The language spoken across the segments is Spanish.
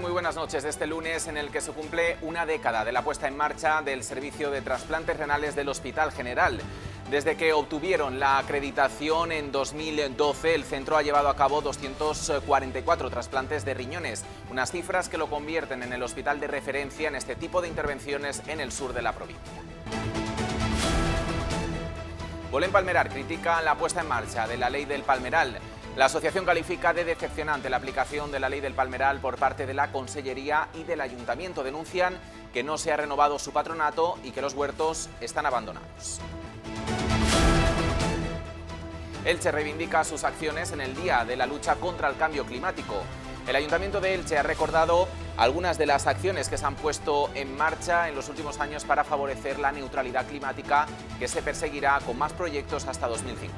Muy buenas noches. Este lunes en el que se cumple una década de la puesta en marcha del servicio de trasplantes renales del Hospital General. Desde que obtuvieron la acreditación en 2012, el centro ha llevado a cabo 244 trasplantes de riñones, unas cifras que lo convierten en el hospital de referencia en este tipo de intervenciones en el sur de la provincia. Bolén Palmerar critica la puesta en marcha de la ley del Palmeral. La asociación califica de decepcionante la aplicación de la ley del palmeral por parte de la Consellería y del Ayuntamiento. Denuncian que no se ha renovado su patronato y que los huertos están abandonados. Elche reivindica sus acciones en el Día de la Lucha contra el Cambio Climático. El Ayuntamiento de Elche ha recordado algunas de las acciones que se han puesto en marcha en los últimos años para favorecer la neutralidad climática que se perseguirá con más proyectos hasta 2050.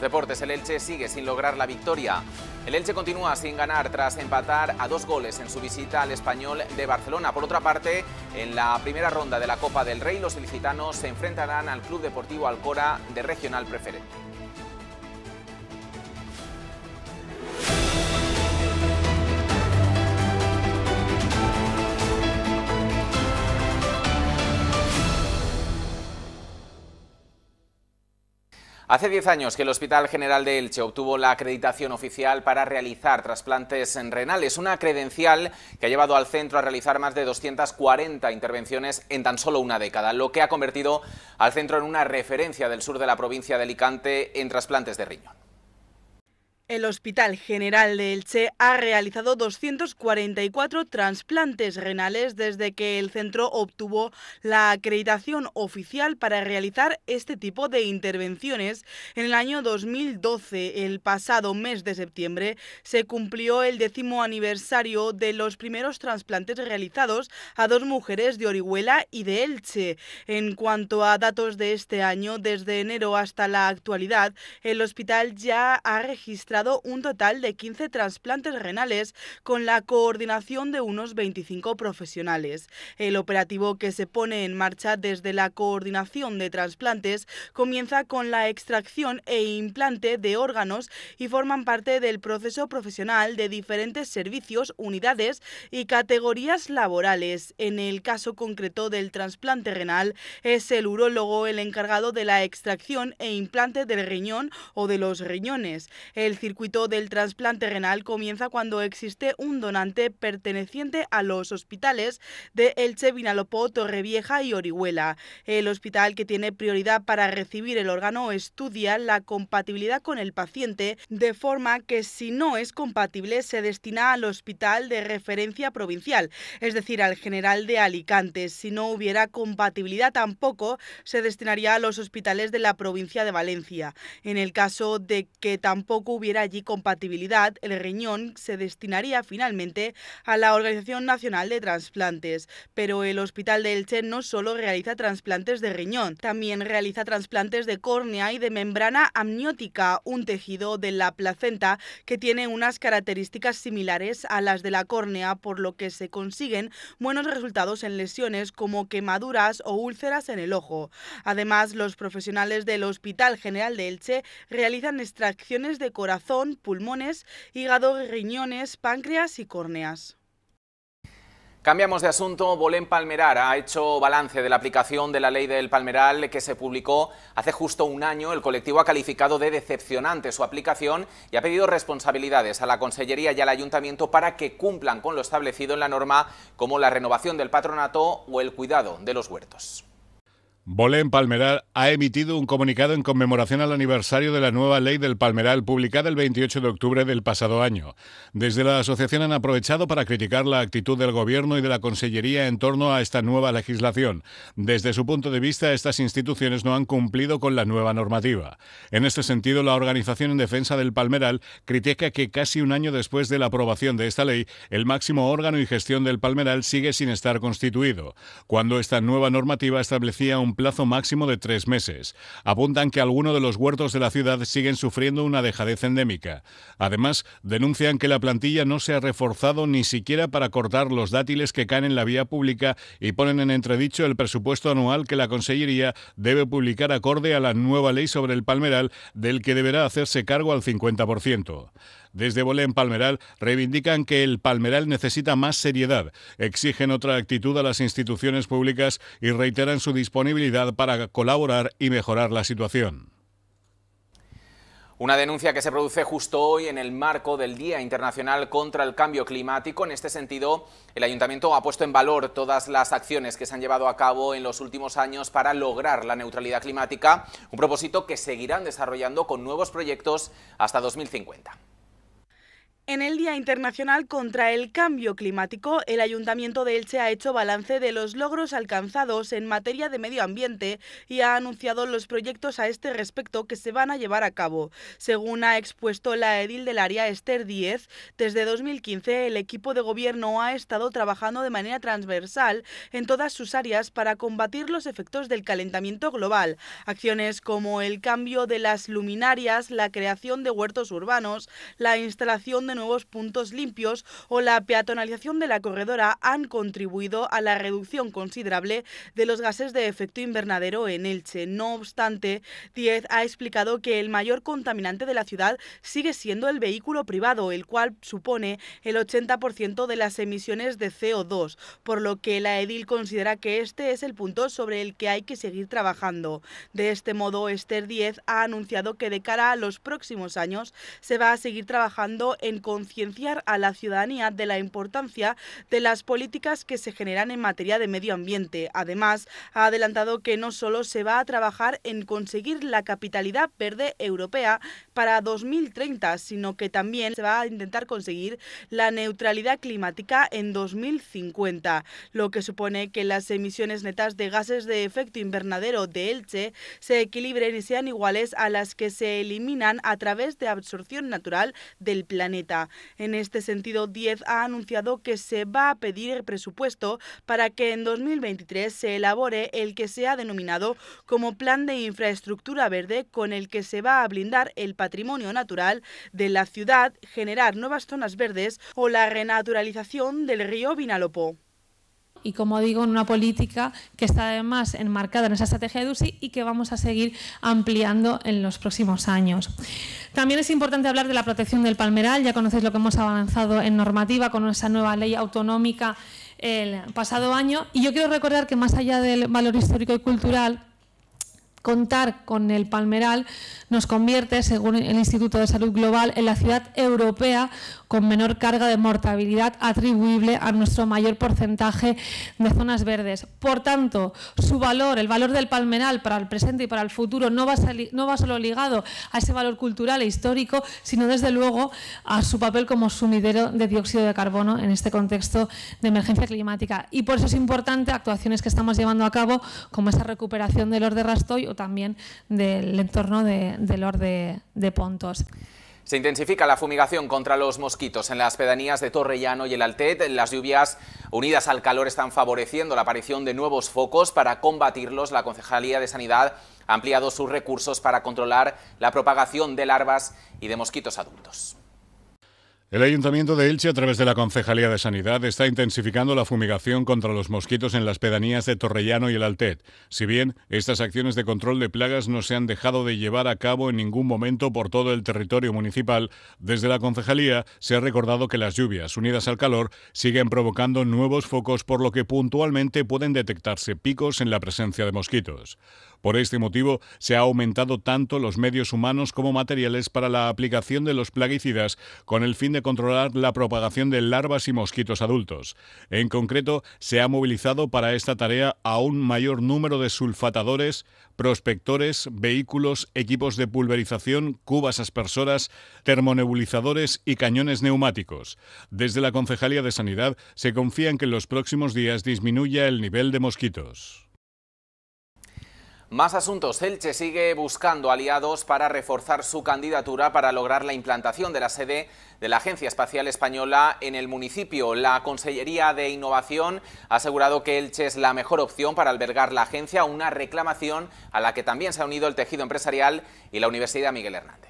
deportes, el Elche sigue sin lograr la victoria. El Elche continúa sin ganar tras empatar a dos goles en su visita al español de Barcelona. Por otra parte, en la primera ronda de la Copa del Rey, los ilicitanos se enfrentarán al Club Deportivo Alcora de Regional Preferente. Hace 10 años que el Hospital General de Elche obtuvo la acreditación oficial para realizar trasplantes en renales, una credencial que ha llevado al centro a realizar más de 240 intervenciones en tan solo una década, lo que ha convertido al centro en una referencia del sur de la provincia de Alicante en trasplantes de riñón. El Hospital General de Elche ha realizado 244 trasplantes renales desde que el centro obtuvo la acreditación oficial para realizar este tipo de intervenciones. En el año 2012, el pasado mes de septiembre, se cumplió el décimo aniversario de los primeros trasplantes realizados a dos mujeres de Orihuela y de Elche. En cuanto a datos de este año, desde enero hasta la actualidad, el hospital ya ha registrado un total de 15 trasplantes renales con la coordinación de unos 25 profesionales. El operativo que se pone en marcha desde la coordinación de trasplantes comienza con la extracción e implante de órganos y forman parte del proceso profesional de diferentes servicios, unidades y categorías laborales. En el caso concreto del trasplante renal, es el urólogo el encargado de la extracción e implante del riñón o de los riñones. El circuito del trasplante renal comienza cuando existe un donante perteneciente a los hospitales de Elche, Vinalopó, Torrevieja y Orihuela. El hospital que tiene prioridad para recibir el órgano estudia la compatibilidad con el paciente, de forma que si no es compatible se destina al hospital de referencia provincial, es decir, al general de Alicante. Si no hubiera compatibilidad tampoco se destinaría a los hospitales de la provincia de Valencia. En el caso de que tampoco hubiera allí compatibilidad, el riñón se destinaría finalmente a la Organización Nacional de Transplantes. Pero el Hospital de Elche no solo realiza trasplantes de riñón, también realiza trasplantes de córnea y de membrana amniótica, un tejido de la placenta que tiene unas características similares a las de la córnea, por lo que se consiguen buenos resultados en lesiones como quemaduras o úlceras en el ojo. Además, los profesionales del Hospital General de Elche realizan extracciones de corazón pulmones, hígado, riñones, páncreas y córneas. Cambiamos de asunto. Bolén Palmerar ha hecho balance de la aplicación de la ley del Palmeral que se publicó hace justo un año. El colectivo ha calificado de decepcionante su aplicación y ha pedido responsabilidades a la Consellería y al Ayuntamiento para que cumplan con lo establecido en la norma como la renovación del patronato o el cuidado de los huertos. Bolén Palmeral ha emitido un comunicado en conmemoración al aniversario de la nueva ley del Palmeral publicada el 28 de octubre del pasado año. Desde la asociación han aprovechado para criticar la actitud del Gobierno y de la Consellería en torno a esta nueva legislación. Desde su punto de vista, estas instituciones no han cumplido con la nueva normativa. En este sentido, la Organización en Defensa del Palmeral critica que casi un año después de la aprobación de esta ley, el máximo órgano y gestión del Palmeral sigue sin estar constituido, cuando esta nueva normativa establecía un plazo máximo de tres meses. Apuntan que algunos de los huertos de la ciudad siguen sufriendo una dejadez endémica. Además, denuncian que la plantilla no se ha reforzado ni siquiera para cortar los dátiles que caen en la vía pública y ponen en entredicho el presupuesto anual que la Consellería debe publicar acorde a la nueva ley sobre el palmeral, del que deberá hacerse cargo al 50%. Desde Bolén Palmeral reivindican que el Palmeral necesita más seriedad, exigen otra actitud a las instituciones públicas y reiteran su disponibilidad para colaborar y mejorar la situación. Una denuncia que se produce justo hoy en el marco del Día Internacional contra el Cambio Climático. En este sentido, el Ayuntamiento ha puesto en valor todas las acciones que se han llevado a cabo en los últimos años para lograr la neutralidad climática, un propósito que seguirán desarrollando con nuevos proyectos hasta 2050. En el Día Internacional contra el Cambio Climático, el Ayuntamiento de Elche ha hecho balance de los logros alcanzados en materia de medio ambiente y ha anunciado los proyectos a este respecto que se van a llevar a cabo. Según ha expuesto la edil del área Esther 10 desde 2015 el equipo de gobierno ha estado trabajando de manera transversal en todas sus áreas para combatir los efectos del calentamiento global. Acciones como el cambio de las luminarias, la creación de huertos urbanos, la instalación de nuevos puntos limpios o la peatonalización de la corredora han contribuido a la reducción considerable de los gases de efecto invernadero en Elche. No obstante, Diez ha explicado que el mayor contaminante de la ciudad sigue siendo el vehículo privado, el cual supone el 80% de las emisiones de CO2, por lo que la edil considera que este es el punto sobre el que hay que seguir trabajando. De este modo, Esther Diez ha anunciado que de cara a los próximos años se va a seguir trabajando en concienciar a la ciudadanía de la importancia de las políticas que se generan en materia de medio ambiente. Además, ha adelantado que no solo se va a trabajar en conseguir la capitalidad verde europea para 2030, sino que también se va a intentar conseguir la neutralidad climática en 2050, lo que supone que las emisiones netas de gases de efecto invernadero de Elche se equilibren y sean iguales a las que se eliminan a través de absorción natural del planeta. En este sentido, 10 ha anunciado que se va a pedir presupuesto para que en 2023 se elabore el que se ha denominado como Plan de Infraestructura Verde con el que se va a blindar el patrimonio natural de la ciudad, generar nuevas zonas verdes o la renaturalización del río Vinalopó y, como digo, en una política que está además enmarcada en esa estrategia de DUSI y que vamos a seguir ampliando en los próximos años. También es importante hablar de la protección del palmeral. Ya conocéis lo que hemos avanzado en normativa con esa nueva ley autonómica el pasado año. Y yo quiero recordar que más allá del valor histórico y cultural, Contar con el Palmeral nos convierte, según el Instituto de Salud Global, en la ciudad europea con menor carga de mortalidad atribuible a nuestro mayor porcentaje de zonas verdes. Por tanto, su valor, el valor del Palmeral para el presente y para el futuro, no va, solo ligado a ese valor cultural e histórico, sino desde luego a su papel como sumidero de dióxido de carbono en este contexto de emergencia climática. Y por eso es importante actuaciones que estamos llevando a cabo, como esa recuperación del los de Rastoy también del entorno del Orde de, de Pontos. Se intensifica la fumigación contra los mosquitos en las pedanías de Torrellano y el Altet. Las lluvias unidas al calor están favoreciendo la aparición de nuevos focos. Para combatirlos, la Concejalía de Sanidad ha ampliado sus recursos para controlar la propagación de larvas y de mosquitos adultos. El Ayuntamiento de Elche, a través de la Concejalía de Sanidad, está intensificando la fumigación contra los mosquitos en las pedanías de Torrellano y el Altet. Si bien estas acciones de control de plagas no se han dejado de llevar a cabo en ningún momento por todo el territorio municipal, desde la Concejalía se ha recordado que las lluvias, unidas al calor, siguen provocando nuevos focos, por lo que puntualmente pueden detectarse picos en la presencia de mosquitos. Por este motivo, se ha aumentado tanto los medios humanos como materiales para la aplicación de los plaguicidas con el fin de controlar la propagación de larvas y mosquitos adultos. En concreto, se ha movilizado para esta tarea a un mayor número de sulfatadores, prospectores, vehículos, equipos de pulverización, cubas aspersoras, termonebulizadores y cañones neumáticos. Desde la Concejalía de Sanidad se confía en que en los próximos días disminuya el nivel de mosquitos. Más asuntos. Elche sigue buscando aliados para reforzar su candidatura para lograr la implantación de la sede de la Agencia Espacial Española en el municipio. La Consellería de Innovación ha asegurado que Elche es la mejor opción para albergar la agencia, una reclamación a la que también se ha unido el tejido empresarial y la Universidad Miguel Hernández.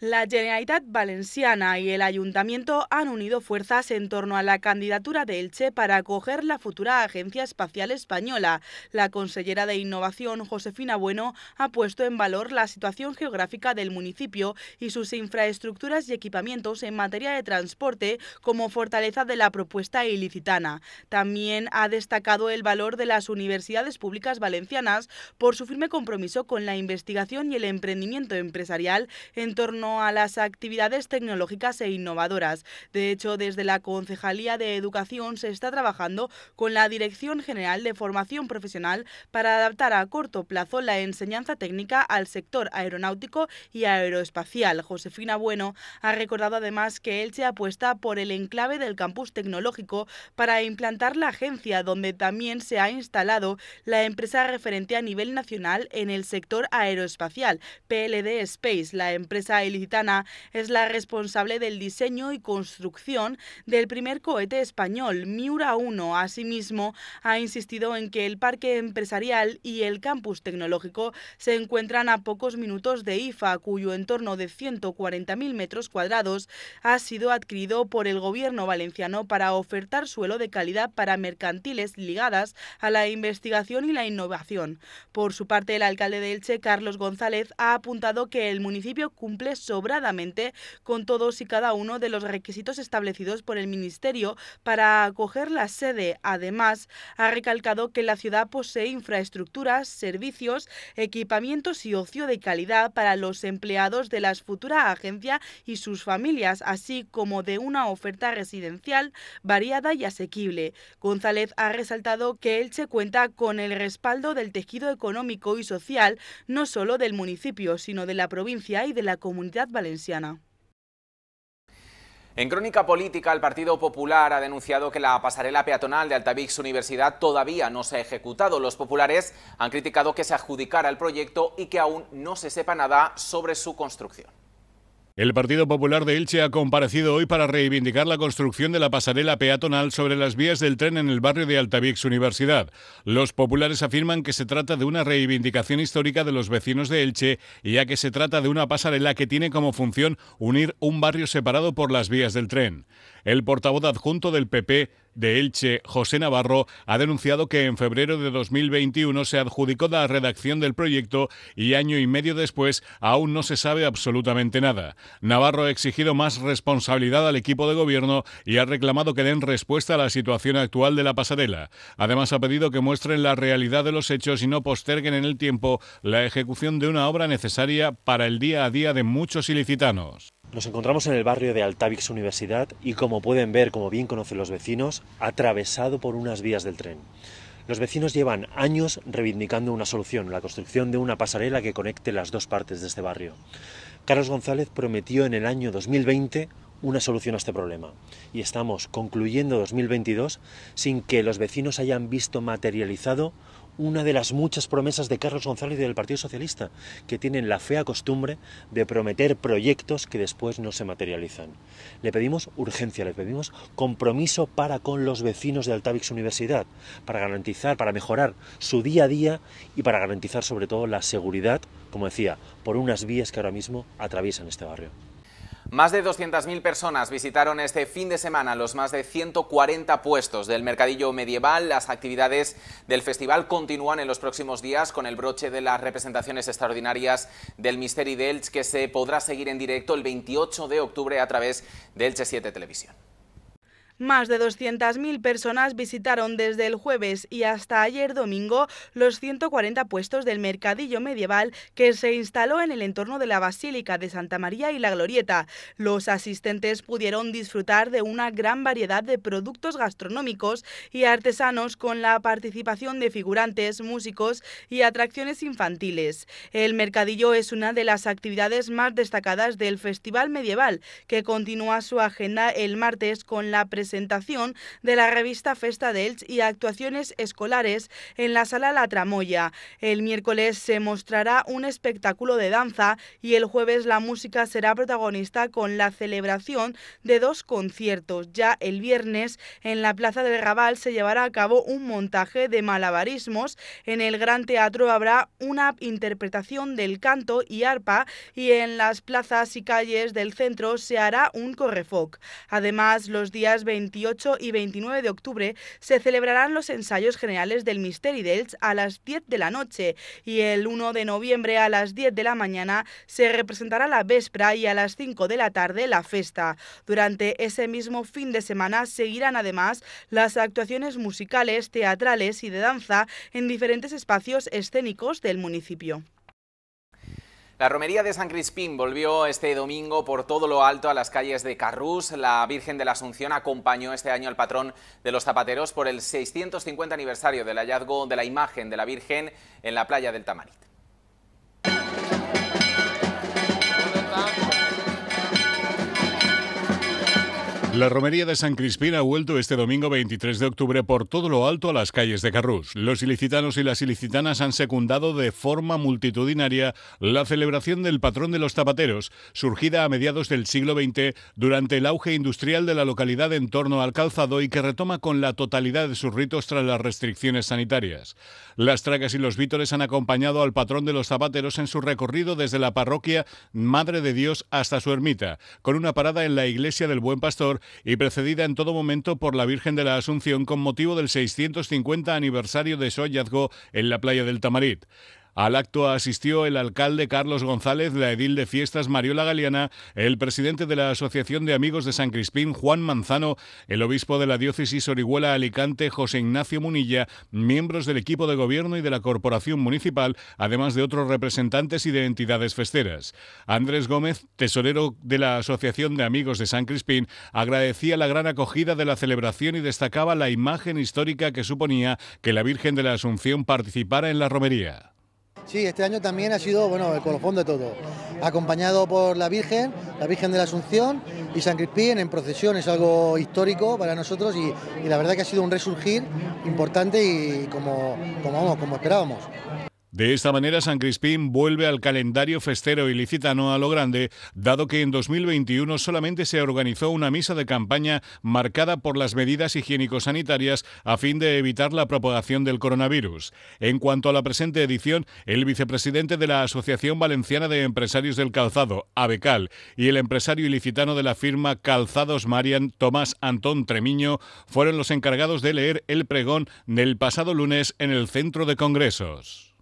La Generalitat Valenciana y el Ayuntamiento han unido fuerzas en torno a la candidatura de Elche para acoger la futura Agencia Espacial Española. La consellera de Innovación, Josefina Bueno, ha puesto en valor la situación geográfica del municipio y sus infraestructuras y equipamientos en materia de transporte como fortaleza de la propuesta ilicitana. También ha destacado el valor de las universidades públicas valencianas por su firme compromiso con la investigación y el emprendimiento empresarial en torno a las actividades tecnológicas e innovadoras. De hecho, desde la Concejalía de Educación se está trabajando con la Dirección General de Formación Profesional para adaptar a corto plazo la enseñanza técnica al sector aeronáutico y aeroespacial. Josefina Bueno ha recordado además que él se apuesta por el enclave del campus tecnológico para implantar la agencia, donde también se ha instalado la empresa referente a nivel nacional en el sector aeroespacial, PLD Space, la empresa es la responsable del diseño y construcción del primer cohete español, Miura 1. Asimismo, ha insistido en que el parque empresarial y el campus tecnológico se encuentran a pocos minutos de IFA, cuyo entorno de 140.000 metros cuadrados ha sido adquirido por el gobierno valenciano para ofertar suelo de calidad para mercantiles ligadas a la investigación y la innovación. Por su parte, el alcalde de Elche, Carlos González, ha apuntado que el municipio cumple sobradamente con todos y cada uno de los requisitos establecidos por el Ministerio para acoger la sede. Además, ha recalcado que la ciudad posee infraestructuras, servicios, equipamientos y ocio de calidad para los empleados de la futura agencia y sus familias, así como de una oferta residencial variada y asequible. González ha resaltado que Elche cuenta con el respaldo del tejido económico y social, no solo del municipio, sino de la provincia y de la comunidad Valenciana. En crónica política, el Partido Popular ha denunciado que la pasarela peatonal de Altavix Universidad todavía no se ha ejecutado. Los populares han criticado que se adjudicara el proyecto y que aún no se sepa nada sobre su construcción. El Partido Popular de Elche ha comparecido hoy para reivindicar la construcción de la pasarela peatonal sobre las vías del tren en el barrio de Altavix Universidad. Los populares afirman que se trata de una reivindicación histórica de los vecinos de Elche, ya que se trata de una pasarela que tiene como función unir un barrio separado por las vías del tren. El portavoz adjunto del PP de Elche, José Navarro, ha denunciado que en febrero de 2021 se adjudicó la redacción del proyecto y año y medio después aún no se sabe absolutamente nada. Navarro ha exigido más responsabilidad al equipo de gobierno y ha reclamado que den respuesta a la situación actual de la pasarela. Además ha pedido que muestren la realidad de los hechos y no posterguen en el tiempo la ejecución de una obra necesaria para el día a día de muchos ilicitanos. Nos encontramos en el barrio de Altavix Universidad y como pueden ver, como bien conocen los vecinos, atravesado por unas vías del tren. Los vecinos llevan años reivindicando una solución, la construcción de una pasarela que conecte las dos partes de este barrio. Carlos González prometió en el año 2020 una solución a este problema y estamos concluyendo 2022 sin que los vecinos hayan visto materializado una de las muchas promesas de Carlos González y del Partido Socialista, que tienen la fea costumbre de prometer proyectos que después no se materializan. Le pedimos urgencia, le pedimos compromiso para con los vecinos de Altavix Universidad, para garantizar, para mejorar su día a día y para garantizar sobre todo la seguridad, como decía, por unas vías que ahora mismo atraviesan este barrio. Más de 200.000 personas visitaron este fin de semana los más de 140 puestos del mercadillo medieval. Las actividades del festival continúan en los próximos días con el broche de las representaciones extraordinarias del Misteri de Elche que se podrá seguir en directo el 28 de octubre a través de Elche 7 Televisión. Más de 200.000 personas visitaron desde el jueves y hasta ayer domingo los 140 puestos del mercadillo medieval que se instaló en el entorno de la Basílica de Santa María y la Glorieta. Los asistentes pudieron disfrutar de una gran variedad de productos gastronómicos y artesanos con la participación de figurantes, músicos y atracciones infantiles. El mercadillo es una de las actividades más destacadas del Festival Medieval, que continúa su agenda el martes con la presentación presentación de la revista Festa de y actuaciones escolares en la Sala La Tramoya. El miércoles se mostrará un espectáculo de danza y el jueves la música será protagonista con la celebración de dos conciertos. Ya el viernes en la Plaza del Raval se llevará a cabo un montaje de malabarismos. En el Gran Teatro habrá una interpretación del canto y arpa y en las plazas y calles del centro se hará un correfoc. Además, los días 28 y 29 de octubre se celebrarán los ensayos generales del Misteri dels a las 10 de la noche y el 1 de noviembre a las 10 de la mañana se representará la Vespra y a las 5 de la tarde la Festa. Durante ese mismo fin de semana seguirán además las actuaciones musicales, teatrales y de danza en diferentes espacios escénicos del municipio. La romería de San Crispín volvió este domingo por todo lo alto a las calles de Carrús. La Virgen de la Asunción acompañó este año al patrón de los zapateros por el 650 aniversario del hallazgo de la imagen de la Virgen en la playa del Tamarit. La romería de San Crispín ha vuelto este domingo 23 de octubre por todo lo alto a las calles de Carrús. Los ilicitanos y las ilicitanas han secundado de forma multitudinaria la celebración del patrón de los zapateros, surgida a mediados del siglo XX durante el auge industrial de la localidad en torno al calzado y que retoma con la totalidad de sus ritos tras las restricciones sanitarias. Las tragas y los vítores han acompañado al patrón de los zapateros en su recorrido desde la parroquia Madre de Dios hasta su ermita, con una parada en la iglesia del Buen Pastor y precedida en todo momento por la Virgen de la Asunción con motivo del 650 aniversario de su hallazgo en la playa del Tamarit. Al acto asistió el alcalde Carlos González, la edil de fiestas Mariola Galeana, el presidente de la Asociación de Amigos de San Crispín, Juan Manzano, el obispo de la diócesis Orihuela Alicante, José Ignacio Munilla, miembros del equipo de gobierno y de la corporación municipal, además de otros representantes y de entidades festeras. Andrés Gómez, tesorero de la Asociación de Amigos de San Crispín, agradecía la gran acogida de la celebración y destacaba la imagen histórica que suponía que la Virgen de la Asunción participara en la romería. Sí, este año también ha sido bueno, el colofón de todo, acompañado por la Virgen, la Virgen de la Asunción y San Crispín en procesión, es algo histórico para nosotros y, la verdad que ha sido un resurgir importante y como, como, como esperábamos. De esta manera, San Crispín vuelve al calendario festero ilicitano a lo grande, dado que en 2021 solamente se organizó una misa de campaña marcada por las medidas higiénico-sanitarias a fin de evitar la propagación del coronavirus. En cuanto a la presente edición, el vicepresidente de la Asociación Valenciana de Empresarios del Calzado, ABECAL, y el empresario ilicitano de la firma Calzados Marian, Tomás Antón Tremiño, fueron los encargados de leer el pregón del pasado lunes en el centro de congresos.